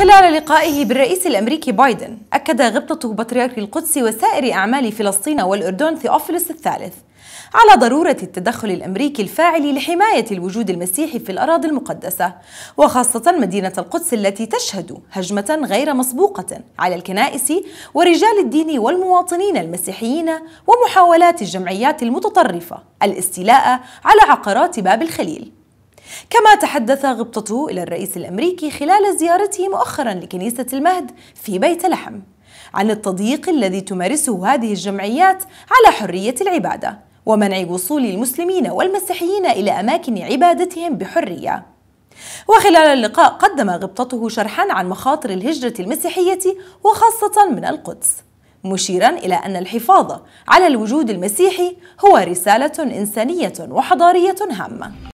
خلال لقائه بالرئيس الأمريكي بايدن أكد غبطة بطريرك القدس وسائر أعمال فلسطين والأردن ثيوفيلوس الثالث على ضرورة التدخل الأمريكي الفاعل لحماية الوجود المسيحي في الأراضي المقدسة وخاصة مدينة القدس التي تشهد هجمة غير مسبوقة على الكنائس ورجال الدين والمواطنين المسيحيين ومحاولات الجمعيات المتطرفة الاستيلاء على عقارات باب الخليل كما تحدث غبطته إلى الرئيس الأمريكي خلال زيارته مؤخرا لكنيسة المهد في بيت لحم عن التضييق الذي تمارسه هذه الجمعيات على حرية العبادة ومنع وصول المسلمين والمسيحيين إلى أماكن عبادتهم بحرية وخلال اللقاء قدم غبطته شرحا عن مخاطر الهجرة المسيحية وخاصة من القدس مشيرا إلى أن الحفاظ على الوجود المسيحي هو رسالة إنسانية وحضارية هامة